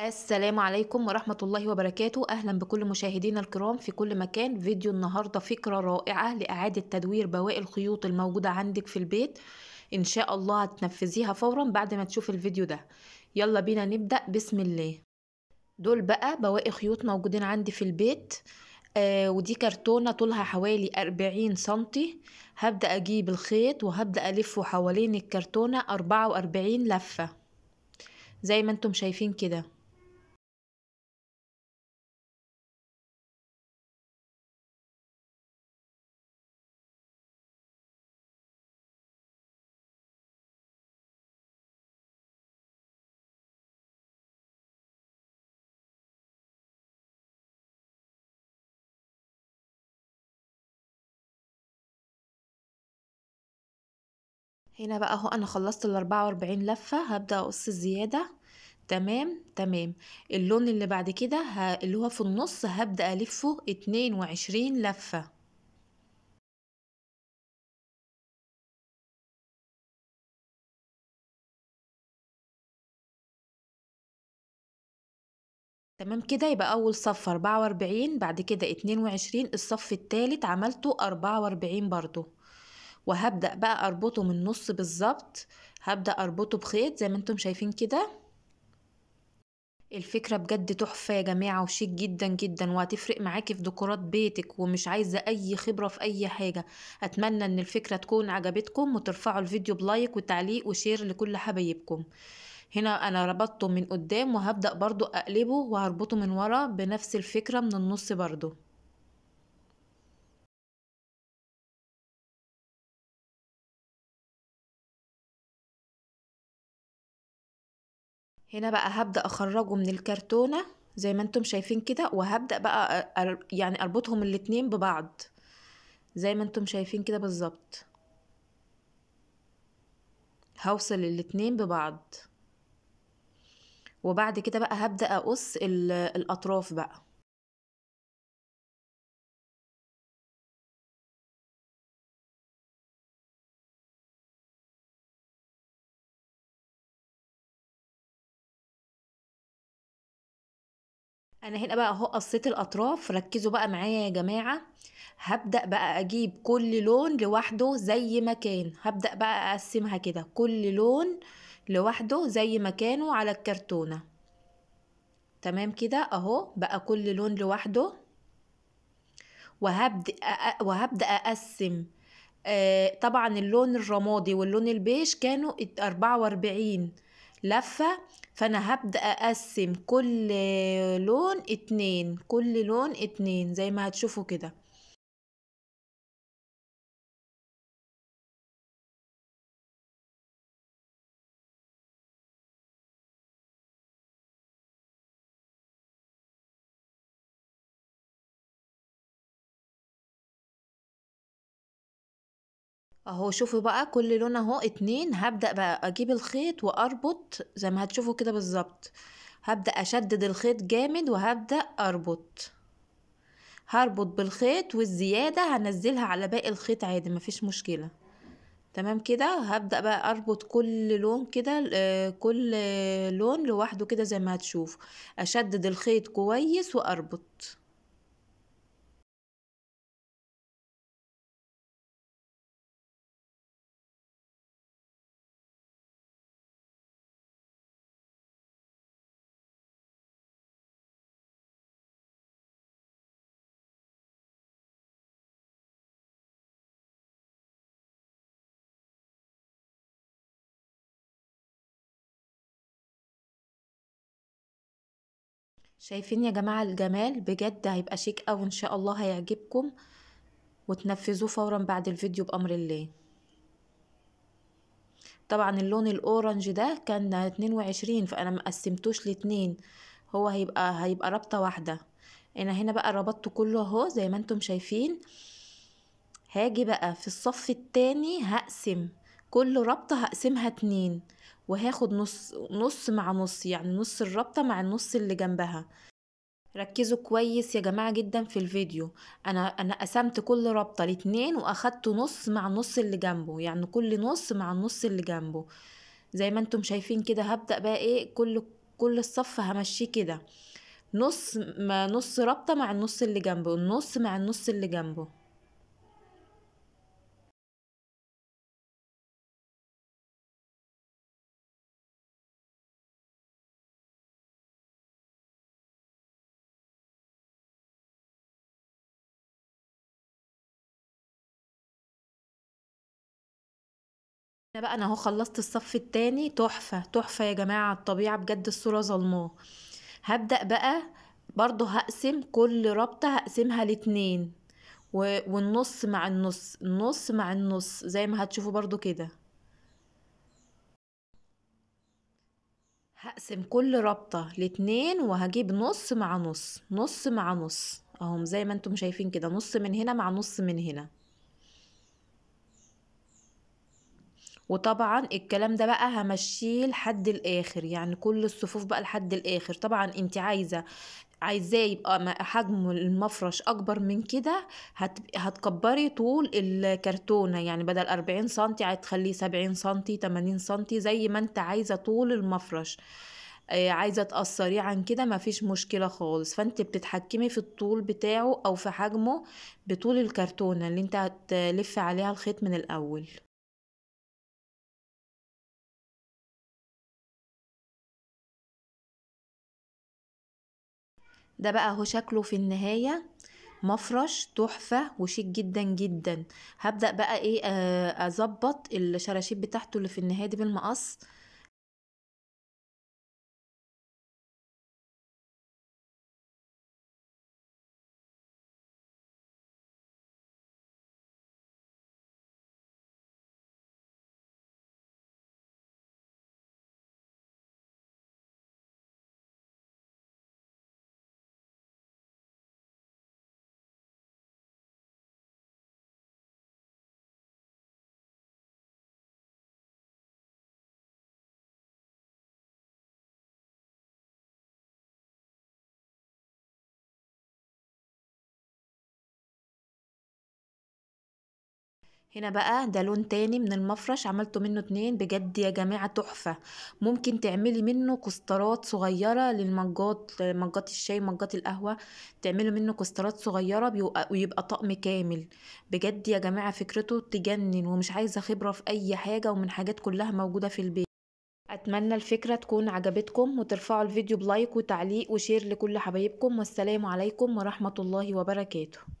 السلام عليكم ورحمة الله وبركاته أهلا بكل مشاهدينا الكرام في كل مكان فيديو النهاردة فكرة رائعة لإعادة تدوير بواقي الخيوط الموجودة عندك في البيت إن شاء الله هتنفذيها فورا بعد ما تشوف الفيديو ده يلا بينا نبدأ بسم الله دول بقى بواقي خيوط موجودين عندي في البيت آه ودي كرتونة طولها حوالي 40 سنتي هبدأ أجيب الخيط وهبدأ ألفه حوالين الكرتونة 44 لفة زي ما انتم شايفين كده هنا بقى اهو انا خلصت ال 44 لفة هبدأ اقص الزيادة تمام تمام اللون اللي بعد كده ه... اللي هو في النص هبدأ الفه 22 لفة تمام كده يبقى اول صف 44 بعد كده 22 الصف الثالث عملته 44 برضو وهبدأ بقى أربطه من النص بالظبط هبدأ أربطه بخيط زي ما انتم شايفين كده الفكرة بجد تحفة يا جماعة وشيك جدا جدا وهتفرق معاكي في ديكورات بيتك ومش عايزة أي خبرة في أي حاجة أتمنى إن الفكرة تكون عجبتكم وترفعوا الفيديو بلايك وتعليق وشير لكل حبايبكم هنا أنا ربطته من قدام وهبدأ برضو أقلبه وهربطه من ورا بنفس الفكرة من النص برضو هنا بقى هبدأ أخرجه من الكرتونة زي ما انتم شايفين كده وهبدأ بقى يعني أربطهم الاتنين ببعض زي ما انتم شايفين كده بالظبط هوصل الاتنين ببعض وبعد كده بقى هبدأ أقص الأطراف بقى انا هنا بقى اهو قصيت الاطراف ركزوا بقى معايا يا جماعه هبدا بقى اجيب كل لون لوحده زي ما كان هبدا بقى اقسمها كده كل لون لوحده زي ما كانوا على الكرتونه تمام كده اهو بقى كل لون لوحده وهبدا وهبدا اقسم آه طبعا اللون الرمادي واللون البيج كانوا 44 لفه فانا هبدأ اقسم كل لون اتنين كل لون اتنين زي ما هتشوفوا كده اهو شوفوا بقى كل لون اهو اتنين هبدأ بقى اجيب الخيط واربط زي ما هتشوفوا كده بالظبط هبدأ اشدد الخيط جامد وهبدأ اربط هربط بالخيط والزيادة هنزلها على باقي الخيط عادي مفيش مشكلة تمام كده هبدأ بقى اربط كل لون كده آه، كل لون لوحده كده زي ما هتشوفوا اشدد الخيط كويس واربط شايفين يا جماعة الجمال بجد هيبقى شيك أو إن شاء الله هيعجبكم وتنفذوه فورا بعد الفيديو بأمر الله طبعا اللون الأورنج ده كان اتنين وعشرين فأنا مقسمتوش لاتنين هو هيبقى هيبقى رابطة واحدة أنا هنا بقى ربطته كله اهو زي ما انتم شايفين هاجي بقى في الصف التاني هقسم كل ربطة هقسمها اتنين وهاخد نص نص مع نص يعني نص الرابطة مع النص اللي جنبها ركزوا كويس يا جماعة جدا في الفيديو أنا, أنا قسمت كل رابطة لاتنين وأخدت نص مع النص اللي جنبه يعني كل نص مع النص اللي جنبه زي ما انتم شايفين كده هبدأ بقى ايه كل كل الصف همشيه كده نص ما نص رابطة مع النص اللي جنبه النص مع النص اللي جنبه انا بقى انا اهو خلصت الصف التاني تحفة تحفة يا جماعة الطبيعة بجد الصورة ظلماه هبدأ بقى برضو هقسم كل رابطة هقسمها لاتنين و... والنص مع النص النص مع النص زي ما هتشوفوا برضو كده هقسم كل رابطة لاتنين وهجيب نص مع نص نص مع نص اهم زي ما انتم شايفين كده نص من هنا مع نص من هنا وطبعا الكلام ده بقى همشيه لحد الاخر يعني كل الصفوف بقى لحد الاخر طبعا انت عايزه عايزاه يبقى حجم المفرش اكبر من كده هت... هتكبري طول الكرتونه يعني بدل 40 سم هتخليه 70 سم 80 سم زي ما انت عايزه طول المفرش آه، عايزه تقصريه عن كده مفيش مشكله خالص فانت بتتحكمي في الطول بتاعه او في حجمه بطول الكرتونه اللي انت هتلف عليها الخيط من الاول ده بقى اهو شكله في النهاية مفرش تحفة وشيك جدا جدا هبدأ بقى ايه آه، اظبط الشراشيب بتاعته اللي في النهاية دي بالمقص هنا بقى ده لون تاني من المفرش عملته منه اتنين بجد يا جماعة تحفة ممكن تعملي منه كسترات صغيرة للمجات مجات الشاي مجات القهوة تعملي منه كسترات صغيرة ويبقى طقم كامل بجد يا جماعة فكرته تجنن ومش عايزة خبرة في اي حاجة ومن حاجات كلها موجودة في البيت اتمنى الفكرة تكون عجبتكم وترفعوا الفيديو بلايك وتعليق وشير لكل حبايبكم والسلام عليكم ورحمة الله وبركاته